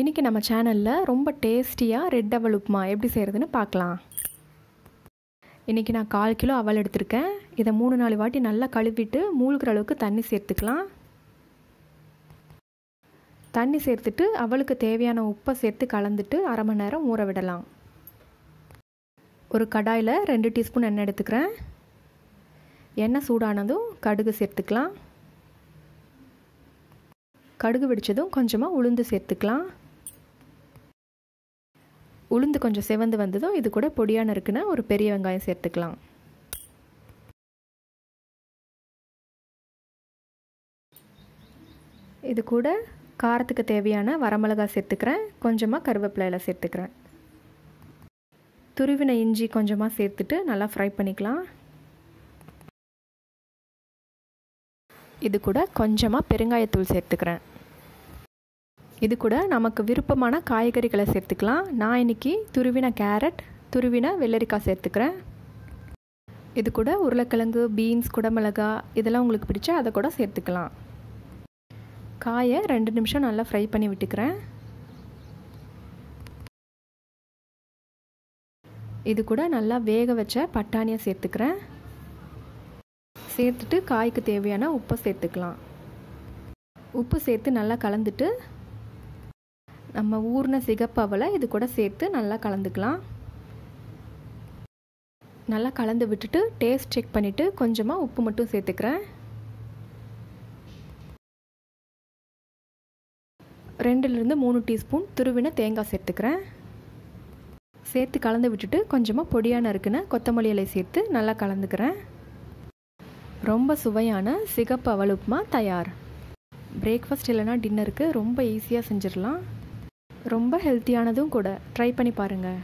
இன்றைக்கி நம்ம சேனலில் ரொம்ப டேஸ்டியாக ரெட் அவல் உப்புமா எப்படி செய்கிறதுன்னு பார்க்கலாம் இன்றைக்கி நான் கால் கிலோ அவல் எடுத்திருக்கேன் இதை மூணு நாலு வாட்டி நல்லா கழுவிட்டு மூழ்கிற அளவுக்கு தண்ணி சேர்த்துக்கலாம் தண்ணி சேர்த்துட்டு அவளுக்கு தேவையான உப்பை சேர்த்து கலந்துட்டு அரை மணி நேரம் ஊற விடலாம் ஒரு கடாயில் ரெண்டு டீஸ்பூன் எண்ணெய் எடுத்துக்கிறேன் எண்ணெய் சூடானதும் கடுகு சேர்த்துக்கலாம் கடுகு வெடித்ததும் கொஞ்சமாக உளுந்து சேர்த்துக்கலாம் உளுந்து கொஞ்சம் செவந்து வந்ததும் இது கூட பொடியான இருக்குன்னா ஒரு பெரிய வெங்காயம் சேர்த்துக்கலாம் இது கூட காரத்துக்கு தேவையான வரமிளகா சேர்த்துக்கிறேன் கொஞ்சமாக கருவேப்பிலையில் சேர்த்துக்கிறேன் துருவின இஞ்சி கொஞ்சமாக சேர்த்துட்டு நல்லா ஃப்ரை பண்ணிக்கலாம் இது கூட கொஞ்சமாக பெருங்காயத்தூள் சேர்த்துக்கிறேன் இது கூட நமக்கு விருப்பமான காய்கறிகளை சேர்த்துக்கலாம் நான் இன்றைக்கி துருவின கேரட் துருவின வெள்ளரிக்காய் சேர்த்துக்கிறேன் இது கூட உருளைக்கிழங்கு பீன்ஸ் குடமிளகா இதெல்லாம் உங்களுக்கு பிடிச்சா அதை கூட சேர்த்துக்கலாம் காயை ரெண்டு நிமிஷம் நல்லா ஃப்ரை பண்ணி விட்டுக்கிறேன் இது கூட நல்லா வேக வச்ச பட்டாணியை சேர்த்துக்கிறேன் சேர்த்துட்டு காய்க்கு தேவையான உப்பை சேர்த்துக்கலாம் உப்பு சேர்த்து நல்லா கலந்துட்டு நம்ம ஊர்ன சிகப்பவலை இது கூட சேர்த்து நல்லா கலந்துக்கலாம் நல்லா கலந்து விட்டுட்டு டேஸ்ட் செக் பண்ணிவிட்டு கொஞ்சமாக உப்பு மட்டும் சேர்த்துக்கிறேன் ரெண்டுலேருந்து மூணு டீஸ்பூன் துருவின தேங்காய் சேர்த்துக்கிறேன் சேர்த்து கலந்து விட்டுட்டு கொஞ்சமாக பொடியான இருக்குன்னு கொத்தமல்லி இலை சேர்த்து நல்லா கலந்துக்கிறேன் ரொம்ப சுவையான சிகப்பு அவல் உப்புமா தயார் பிரேக்ஃபாஸ்ட் இல்லைன்னா டின்னருக்கு ரொம்ப ஈஸியாக செஞ்சிடலாம் ரொம்ப ஹெல்த்தியானதும் கூட ட்ரை பண்ணி பாருங்கள்